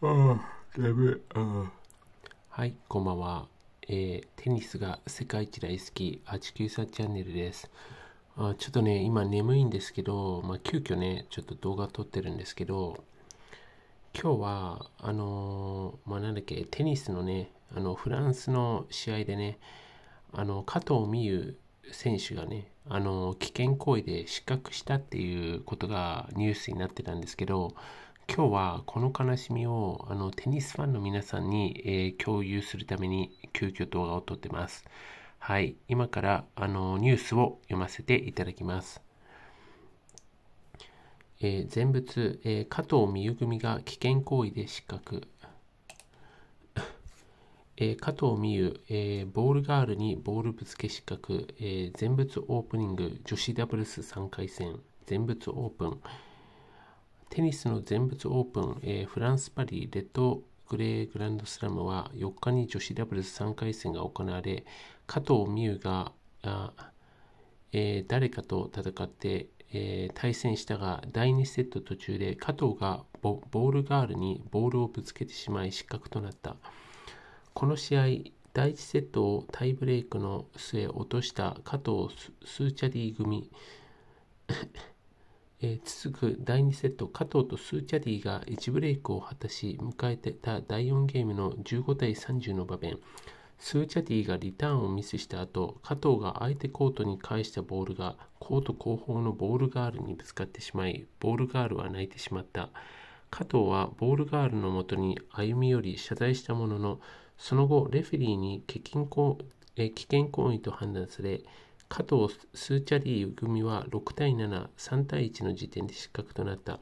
はい、こんばんは、えー、テニスが世界一大好き、あちきチャンネルです。あちょっとね、今眠いんですけど、まあ、急遽ね、ちょっと動画撮ってるんですけど、今日は、あのー、まあ、なんだっけ、テニスのね、あの、フランスの試合でね、あの、加藤美優選手がね、あの、危険行為で失格したっていうことがニュースになってたんですけど、今日はこの悲しみをあのテニスファンの皆さんに、えー、共有するために急遽動画を撮ってます。はい、今からあのニュースを読ませていただきます。えー、全仏、えー、加藤美唯組が危険行為で失格。えー、加藤美優、えー、ボールガールにボールぶつけ失格、えー、全仏オープニング女子ダブルス3回戦全仏オープン、テニスの全仏オープン、えー、フランス・パリレッドグレーグランドスラムは4日に女子ダブルス3回戦が行われ加藤美優がえー、誰かと戦って、えー、対戦したが第2セット途中で加藤がボールガールにボールをぶつけてしまい失格となったこの試合第1セットをタイブレークの末落とした加藤スーチャディ組えー、続く第2セット、加藤とスーチャディが1ブレイクを果たし、迎えてた第4ゲームの15対30の場面、スーチャディがリターンをミスした後、加藤が相手コートに返したボールがコート後方のボールガールにぶつかってしまい、ボールガールは泣いてしまった。加藤はボールガールのもとに歩み寄り謝罪したものの、その後、レフェリーに欠勤え危険行為と判断され、加藤スーチャリー組は6対73対1の時点で失格となった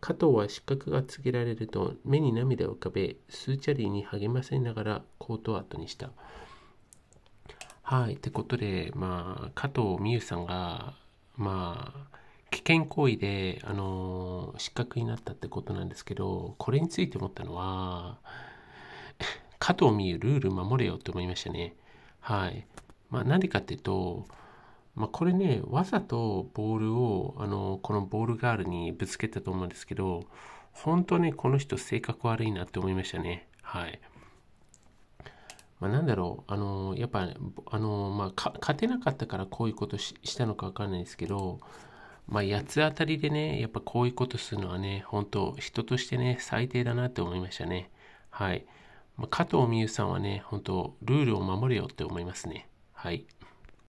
加藤は失格が告げられると目に涙を浮かべスーチャリーに励ませながらコートを後にしたはいってことでまあ加藤美優さんがまあ危険行為で、あの失格になったってことなんですけどこれについて思ったのは 加藤美優ルール守れよって思いましたねはいまあ、なんでかっていうと、まあ、これね、わざとボールを、あの、このボールガールにぶつけたと思うんですけど、本当ね、この人性格悪いなって思いましたね。はい。まあ、なんだろう、あの、やっぱ、あの、まあ、勝てなかったからこういうことしたのかわかんないですけど、まあ、八つ当たりでね、やっぱこういうことするのはね、本当人としてね、最低だなって思いましたね。はい。まあ、加藤美優さんはね、本当ルールを守れよって思いますね。はい。